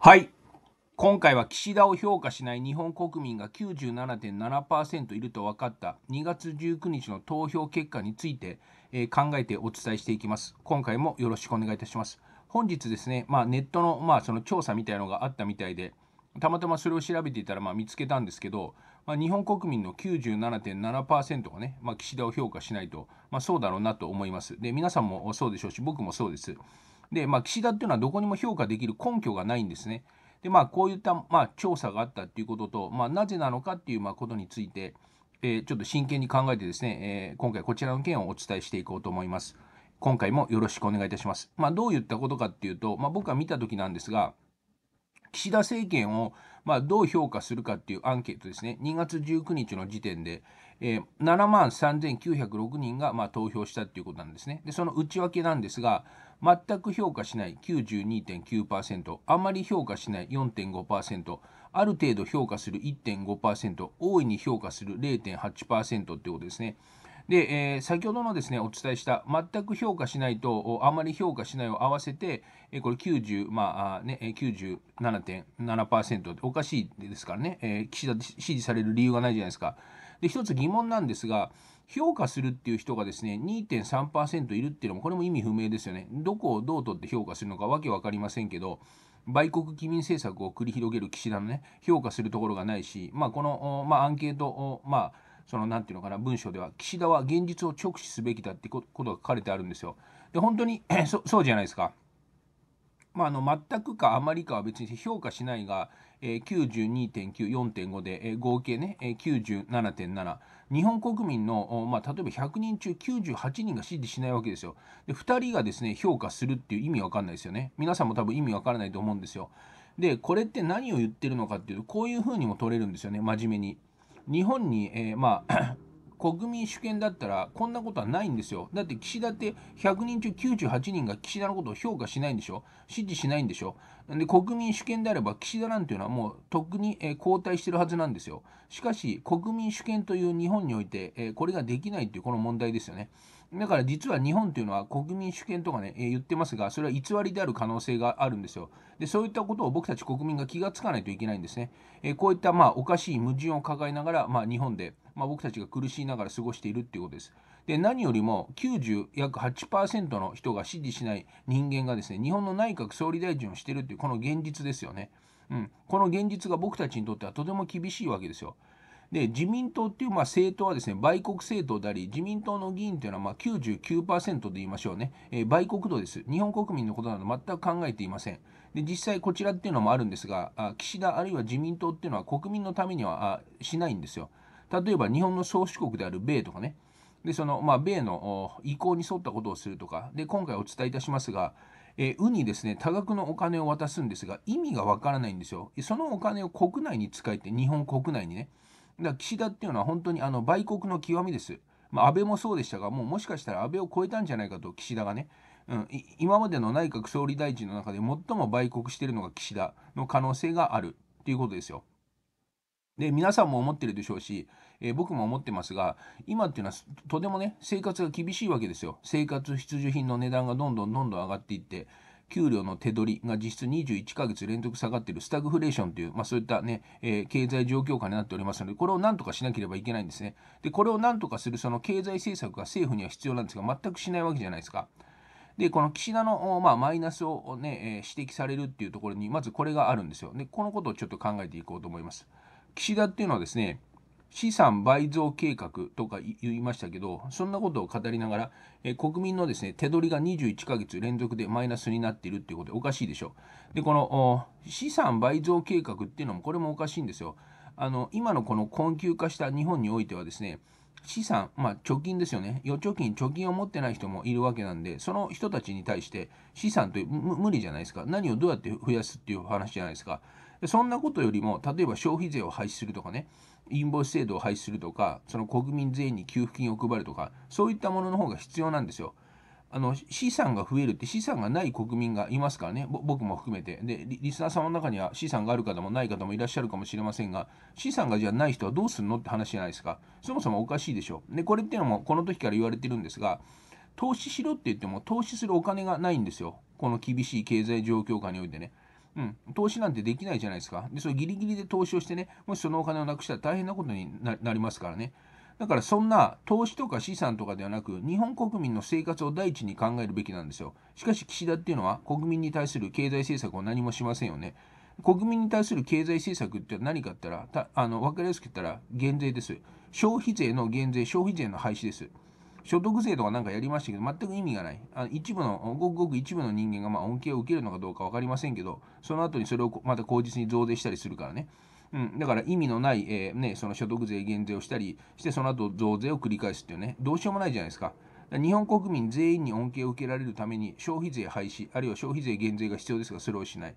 はい。今回は岸田を評価しない日本国民が97.7%いると分かった2月19日の投票結果について、えー、考えてお伝えしていきます。今回もよろしくお願いいたします。本日ですね、まあ、ネットの,、まあその調査みたいのがあったみたいで、たまたまそれを調べていたらまあ見つけたんですけど、まあ、日本国民の97.7%がね、まあ、岸田を評価しないと、まあ、そうだろうなと思います。で、皆さんもそうでしょうし、僕もそうです。で、まあ、岸田っていうのはどこにも評価できる根拠がないんですね。で、まあ、こういった、まあ、調査があったっていうことと、まあ、なぜなのかっていう、まあ、ことについて、えー、ちょっと真剣に考えてですね、えー、今回こちらの件をお伝えしていこうと思います。今回もよろしくお願いいたします。まあ、どういったことかっていうと、まあ、僕が見たときなんですが、岸田政権をまあどう評価するかっていうアンケートですね、2月19日の時点で、えー、7万3906人がまあ投票したということなんですね。でその内訳なんですが全く評価しない92.9%あまり評価しない4.5%ある程度評価する1.5%大いに評価する0.8%ということですね。で、えー、先ほどのですねお伝えした全く評価しないとあまり評価しないを合わせて、えー、これ90、まあね、97.7%おかしいですからね、えー、岸田支持される理由がないじゃないですか。で、一つ疑問なんですが、評価するっていう人がですね、2.3%いるっていうのも、これも意味不明ですよね。どこをどう取って評価するのかわけわかりませんけど、売国機民政策を繰り広げる岸田のね、評価するところがないし、まあ、この、まあ、アンケートを、まあ、その、なんていうのかな、文章では、岸田は現実を直視すべきだってことが書かれてあるんですよ。で、本当に そ、そうじゃないですか。まあ、あの全くかあまりかは別に評価しないが92.94.5で、合計ね、97.7。日本国民の、まあ、例えば100人中98人が支持しないわけですよ。で、2人がですね、評価するっていう意味わかんないですよね。皆さんも多分意味わからないと思うんですよ。で、これって何を言ってるのかっていうと、こういうふうにも取れるんですよね、真面目に。日本に、えー、まあ 国民主権だったらこんなことはないんですよ。だって岸田って100人中98人が岸田のことを評価しないんでしょ支持しないんでしょで国民主権であれば岸田なんていうのはもう特に、えー、後してるはずなんですよ。しかし国民主権という日本において、えー、これができないっていうこの問題ですよね。だから実は日本というのは国民主権とかね、えー、言ってますが、それは偽りである可能性があるんですよ。で、そういったことを僕たち国民が気がつかないといけないんですね。えー、こういったまあおかしい矛盾を抱えながら、まあ、日本で、まあ、僕たちが苦しいながら過ごしているっていうことです。で何よりも90約8%の人が支持しない人間がですね日本の内閣総理大臣をしてるっていうこの現実ですよね、うん、この現実が僕たちにとってはとても厳しいわけですよ。で自民党っていうまあ政党はですね売国政党であり自民党の議員というのはまあ99%で言いましょうね、えー、売国度です日本国民のことなど全く考えていませんで実際こちらっていうのもあるんですがあ岸田あるいは自民党っていうのは国民のためにはあしないんですよ例えば日本の宗主国である米とかねでそのまあ、米の意向に沿ったことをするとか、で今回お伝えいたしますが、えウにですね多額のお金を渡すんですが、意味がわからないんですよ。そのお金を国内に使えて、日本国内にね。だから岸田っていうのは本当にあの売国の極みです。まあ、安倍もそうでしたが、もうもしかしたら安倍を超えたんじゃないかと、岸田がね。うん、今までの内閣総理大臣の中で最も売国しているのが岸田の可能性があるということですよ。で皆さんも思ってるでしょうしえー、僕も思ってますが、今っていうのはとてもね、生活が厳しいわけですよ。生活必需品の値段がどんどんどんどん上がっていって、給料の手取りが実質21ヶ月連続下がっているスタグフレーションという、まあ、そういったね、えー、経済状況下になっておりますので、これをなんとかしなければいけないんですね。で、これをなんとかするその経済政策が政府には必要なんですが、全くしないわけじゃないですか。で、この岸田の、まあ、マイナスをね、えー、指摘されるっていうところに、まずこれがあるんですよ。で、このことをちょっと考えていこうと思います。岸田っていうのはですね、資産倍増計画とか言いましたけど、そんなことを語りながら、え国民のですね手取りが21ヶ月連続でマイナスになっているっていうことでおかしいでしょう。で、この資産倍増計画っていうのも、これもおかしいんですよ。あの今のこの困窮化した日本においてはですね、資産、まあ、貯金ですよね、預貯金、貯金を持ってない人もいるわけなんで、その人たちに対して資産という無理じゃないですか、何をどうやって増やすっていう話じゃないですか、そんなことよりも、例えば消費税を廃止するとかね、インボイス制度を廃止するとか、その国民全員に給付金を配るとか、そういったものの方が必要なんですよ。あの資産が増えるって資産がない国民がいますからね、僕も含めてでリ。リスナーさんの中には資産がある方もない方もいらっしゃるかもしれませんが、資産がじゃない人はどうするのって話じゃないですか。そもそもおかしいでしょ。で、これっていうのもこの時から言われてるんですが、投資しろって言っても投資するお金がないんですよ。この厳しい経済状況下においてね。うん、投資なんてできないじゃないですか。で、それギリギリで投資をしてね、もしそのお金をなくしたら大変なことになりますからね。だからそんな投資とか資産とかではなく、日本国民の生活を第一に考えるべきなんですよ。しかし岸田っていうのは国民に対する経済政策を何もしませんよね。国民に対する経済政策って何かって言ったら、たあの分かりやすく言ったら減税です。消費税の減税、消費税の廃止です。所得税とかなんかやりましたけど、全く意味がない。あ一部の、ごくごく一部の人間がま恩恵を受けるのかどうか分かりませんけど、その後にそれをまた口実に増税したりするからね。うん、だから意味のない、えー、ね、その所得税減税をしたりして、その後増税を繰り返すっていうね、どうしようもないじゃないですか。日本国民全員に恩恵を受けられるために消費税廃止、あるいは消費税減税が必要ですが、それをしない。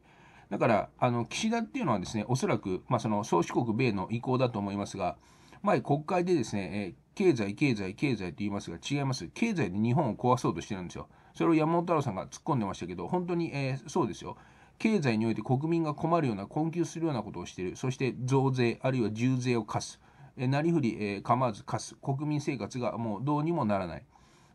だから、あの岸田っていうのはですね、おそらく、まあ、その宗主国米の意向だと思いますが、前、国会でですね、えー経済、経済、経済と言いますが、違います。経済で日本を壊そうとしてるんですよ。それを山本太郎さんが突っ込んでましたけど、本当に、えー、そうですよ。経済において国民が困るような、困窮するようなことをしている。そして増税、あるいは重税を課す。えー、なりふり、えー、構わず課す。国民生活がもうどうにもならない。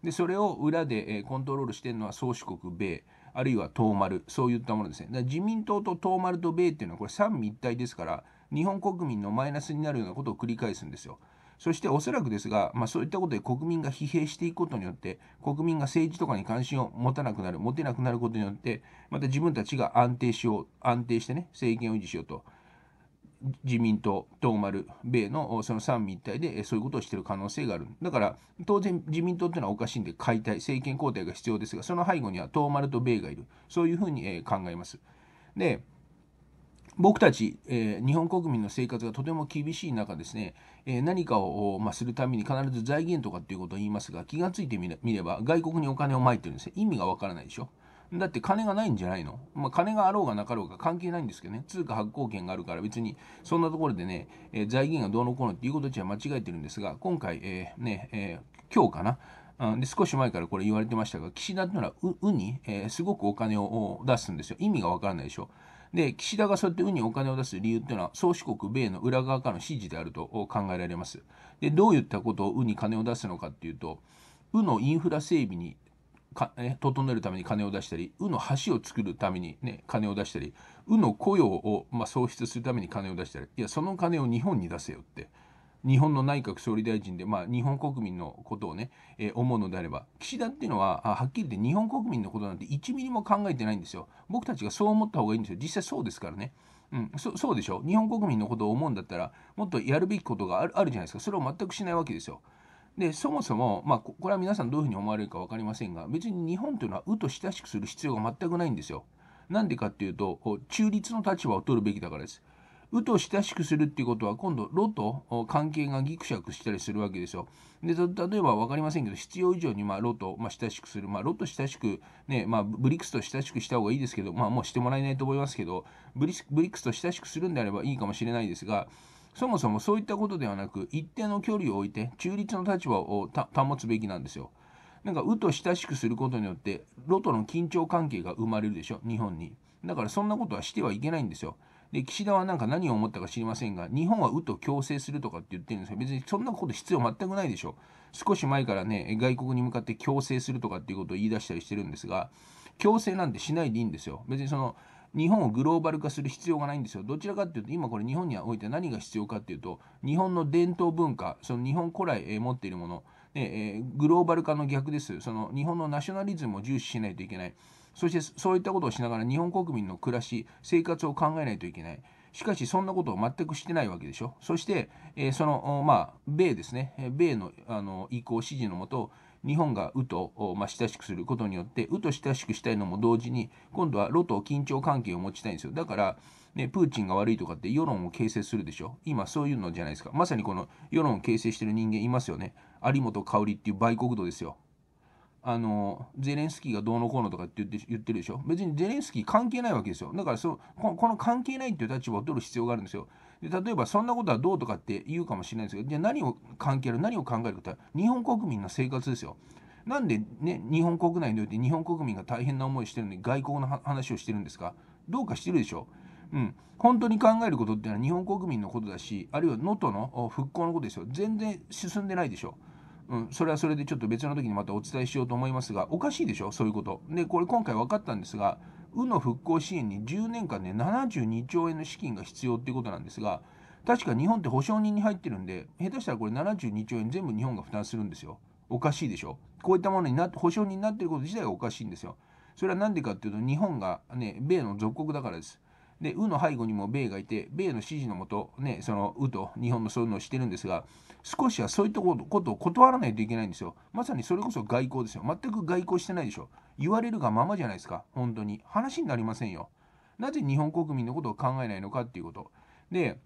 で、それを裏で、えー、コントロールしているのは宗主国、米。あるいは東丸、そういったものですね。だ自民党と東丸と米っていうのはこれ三位一体ですから、日本国民のマイナスになるようなことを繰り返すんですよ。そしておそらくですが、まあ、そういったことで国民が疲弊していくことによって国民が政治とかに関心を持たなくなる持てなくなることによってまた自分たちが安定しよう安定してね政権を維持しようと自民党、東丸、米のその三位一体でそういうことをしている可能性がある。だから当然自民党というのはおかしいんで解体、政権交代が必要ですが、その背後には東丸と米がいる。そういうふうに考えます。で、僕たち、えー、日本国民の生活がとても厳しい中ですね、えー、何かを、まあ、するために必ず財源とかっていうことを言いますが気がついてみれば外国にお金をまいてるんですよ意味がわからないでしょだって金がないんじゃないの、まあ、金があろうがなかろうが関係ないんですけどね通貨発行権があるから別にそんなところでね、えー、財源がどうのこうのっていうことじゃ間違えてるんですが今回、えー、ねえ今日かなで少し前からこれ言われてましたが、岸田というのはううに、えー、すごくお金を出すんですよ。意味がわからないでしょ。で、岸田がそうやって運にお金を出す理由っていうのは、宗主国米の裏側からの指示であると考えられます。で、どういったことをうに金を出すのかっていうと、うのインフラ整備にか、整えるために金を出したり、うの橋を作るために、ね、金を出したり、うの雇用を、まあ、創出するために金を出したり、いや、その金を日本に出せよって。日本の内閣総理大臣で、まあ、日本国民のことをね、えー、思うのであれば、岸田っていうのは、はっきり言って日本国民のことなんて1ミリも考えてないんですよ。僕たちがそう思った方がいいんですよ。実際そうですからね。うん、そそうでしょ日本国民のことを思うんだったらもっとやるべきことがあるあるじゃないですかそれを全くしないわけですよ。でそもそも、まあ、これは皆さんどういうふうに思われるか分かりませんが別に日本というのは「う」と親しくする必要が全くないんですよ。なんでかっていうと中立の立場を取るべきだからです。うと親しくするっていうことは今度ロと関係がギクシャクしたりするわけですよ。で例えば分かりませんけど必要以上にまあロと、まあ、親しくする、まあ、ロと親しくね、まあ、ブリックスと親しくした方がいいですけど、まあ、もうしてもらえないと思いますけどブリブリックスと親しくするんであればいいかもしれないですがそもそもそういったことではなく一定の距離を置いて中立の立場を保つべきなんですよ。なんか「う」と親しくすることによってロとの緊張関係が生まれるでしょ日本に。だからそんなことはしてはいけないんですよ。で岸田はなんか何を思ったか知りませんが日本はうと強制するとかって言ってるんですが別にそんなこと必要全くないでしょ少し前からね外国に向かって強制するとかっていうことを言い出したりしてるんですが強制なんてしないでいいんですよ別にその日本をグローバル化する必要がないんですよ。どちらかっていうと、今これ日本において何が必要かっていうと、日本の伝統文化、その日本古来、え持っているもの、えグローバル化の逆です。その日本のナショナリズムを重視しないといけない。そしてそういったことをしながら日本国民の暮らし生活を考えないといけないしかしそんなことを全くしてないわけでしょそして、えそのまあ米ですね米のあの意向指示のもと日本がウと、まあ、親しくすることによってウと親しくしたいのも同時に今度はロと緊張関係を持ちたいんですよだから、ね、プーチンが悪いとかって世論を形成するでしょ今そういうのじゃないですかまさにこの世論を形成してる人間いますよね有本香織っていう売国奴ですよあのゼレンスキーがどうのこうのとかって言って言ってるでしょ別にゼレンスキー関係ないわけですよだからそこの関係ないっていう立場を取る必要があるんですよで例えばそんなことはどうとかって言うかもしれないですけどじゃあ何を関係ある何を考えるかって日本国民の生活ですよなんで、ね、日本国内において日本国民が大変な思いしてるのに外交の話をしてるんですかどうかしてるでしょうん、本当に考えることっていうのは日本国民のことだしあるいは能登の復興のことですよ全然進んでないでしょうん、それはそれでちょっと別の時にまたお伝えしようと思いますが、おかしいでしょそういうこと。で、これ今回分かったんですが、うの復興支援に10年間で72兆円の資金が必要っていうことなんですが、確か日本って保証人に入ってるんで、下手したらこれ72兆円全部日本が負担するんですよ。おかしいでしょこういったものになって、保証人になってること自体がおかしいんですよ。それは何でかっていうと、日本がね、米の属国だからです。で、うの背後にも米がいて、米の指示のもと、ね、そのうと日本もそういうのをしてるんですが、少しはそういったことを断らないといけないんですよ。まさにそれこそ外交ですよ。全く外交してないでしょ。言われるがままじゃないですか、本当に。話になりませんよ。なぜ日本国民のことを考えないのかっていうこと。で、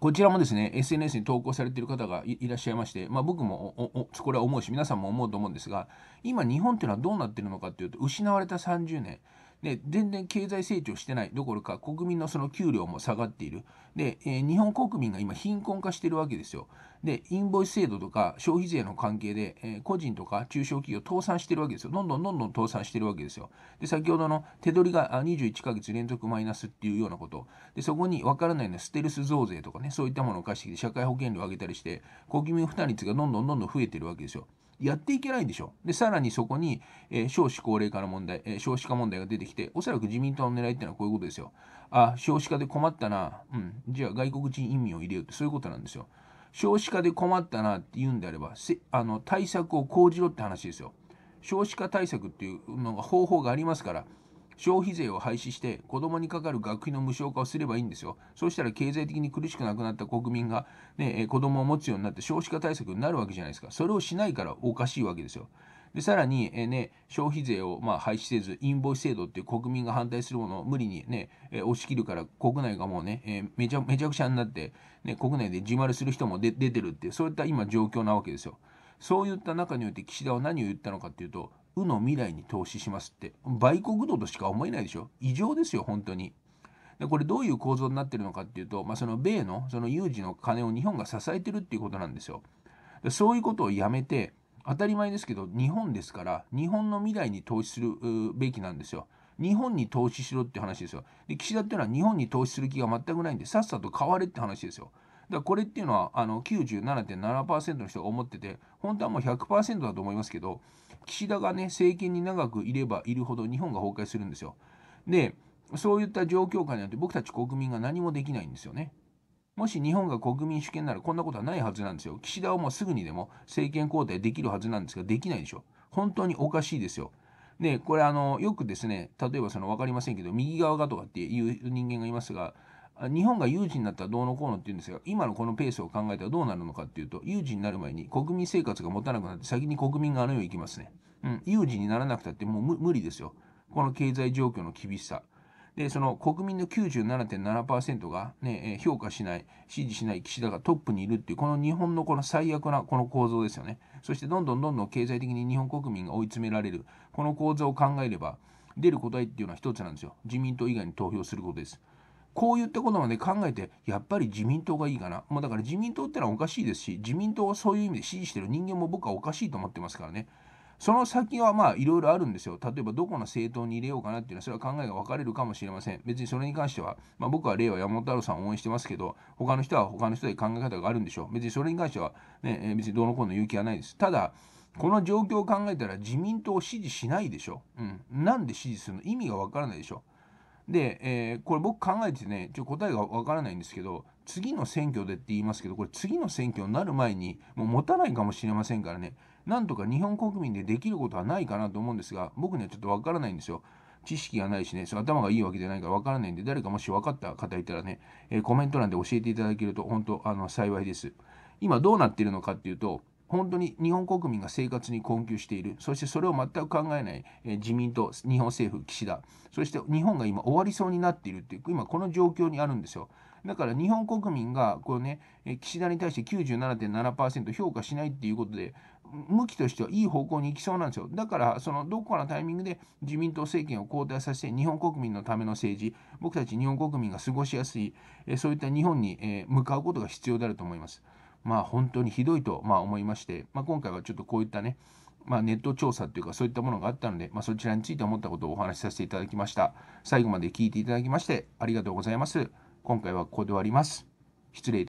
こちらもですね、SNS に投稿されている方がいらっしゃいまして、まあ、僕もこれは思うし、皆さんも思うと思うんですが、今、日本というのはどうなっているのかというと、失われた30年、で、全然経済成長してないどころか、国民のその給料も下がっている。で、えー、日本国民が今貧困化してるわけですよ。で、インボイス制度とか消費税の関係で、えー、個人とか中小企業倒産してるわけですよ。どんどんどんどん倒産してるわけですよ。で、先ほどの手取りが21ヶ月連続マイナスっていうようなこと。で、そこに分からないのはステルス増税とかね、そういったものを貸してきて、社会保険料を上げたりして、国民負担率がどんどんどんどん増えてるわけですよ。やっていけないでしょ。で、さらにそこに、えー、少子高齢化の問題、えー、少子化問題が出てきて、おそらく自民党の狙いっていうのはこういうことですよ。あ、少子化で困ったな。うん。じゃあ外国人移民を入れようって、そういうことなんですよ。少子化で困ったなって言うんであれば、せあの対策を講じろって話ですよ。少子化対策っていうのが方法がありますから、消費税を廃止して子供にかかる学費の無償化をすればいいんですよ。そうしたら経済的に苦しくなくなった国民が、ね、え子供を持つようになって少子化対策になるわけじゃないですか。それをしないからおかしいわけですよ。でさらに、えね、消費税を、まあ、廃止せず、インボイス制度っていう国民が反対するものを無理にね、え押し切るから国内がもうね、えめちゃめちゃくちゃになって、ね、国内で自丸する人も出てるって、そういった今状況なわけですよ。そういった中において岸田は何を言ったのかっていうと、うの未来に投資しますって売国度としか思えないでしょ異常ですよ本当にでこれどういう構造になってるのかっていうと、まあ、その米のその有事の金を日本が支えてるっていうことなんですよでそういうことをやめて当たり前ですけど日本ですから日本の未来に投資するべきなんですよ日本に投資しろって話ですよで岸田っていうのは日本に投資する気が全くないんでさっさと買われって話ですよだからこれっていうのはあの97.7%の人が思ってて本当はもう100%だと思いますけど岸田がね政権に長くいればいるほど日本が崩壊するんですよ。でそういった状況下にあって僕たち国民が何もできないんですよね。もし日本が国民主権ならこんなことはないはずなんですよ。岸田はもうすぐにでも政権交代できるはずなんですができないでしょ。本当におかしいですよ。でこれあのよくですね例えばその分かりませんけど右側がとかっていう人間がいますが日本が有事になったらどうのこうのって言うんですが、今のこのペースを考えたらどうなるのかっていうと、有事になる前に国民生活が持たなくなって、先に国民があの世へ行きますね。うん、有事にならなくたってもう無理ですよ。この経済状況の厳しさ。で、その国民の97.7%が、ね、評価しない、支持しない岸田がトップにいるっていう、この日本のこの最悪なこの構造ですよね。そしてどんどんどんどん経済的に日本国民が追い詰められる、この構造を考えれば、出る答えっていうのは一つなんですよ。自民党以外に投票することです。こういったことまで考えて、やっぱり自民党がいいかな。まだから自民党ってのはおかしいですし、自民党をそういう意味で支持してる人間も僕はおかしいと思ってますからね。その先はまあいろいろあるんですよ。例えばどこの政党に入れようかなっていうのは、それは考えが分かれるかもしれません。別にそれに関しては、まあ、僕は令和山本太郎さんを応援してますけど、他の人は他の人で考え方があるんでしょう。別にそれに関しては、ね、別にどうのこうの言う気はないです。ただ、この状況を考えたら自民党を支持しないでしょ。うん。なんで支持するの意味が分からないでしょ。で、えー、これ僕考えててね、ちょ答えがわからないんですけど、次の選挙でって言いますけど、これ次の選挙になる前に、もう持たないかもしれませんからね、なんとか日本国民でできることはないかなと思うんですが、僕にはちょっとわからないんですよ。知識がないしね、そ頭がいいわけじゃないからわからないんで、誰かもし分かった方いたらね、えー、コメント欄で教えていただけると本当あの幸いです。今どうなってるのかっていうと、本当に日本国民が生活に困窮しているそしてそれを全く考えない、え自民党日本政府岸田そして日本が今終わりそうになっているっていう今この状況にあるんですよ。だから日本国民がこう、ね、岸田に対して97.7%評価しないっていうことで向きとしてはいい方向に行きそうなんですよ。だから、そのどこかのタイミングで自民党政権を交代させて、日本国民のための政治、僕たち日本国民が過ごしやすい、そういった日本に向かうことが必要であると思います。まあ、本当にひどいと、ま思いまして、まあ、今回はちょっとこういったね、まあ、ネット調査というかそういったものがあったので、まあ、そちらについて思ったことをお話しさせていただきました。最後まで聞いていただきましてありがとうございます。今回はここで終わります。失礼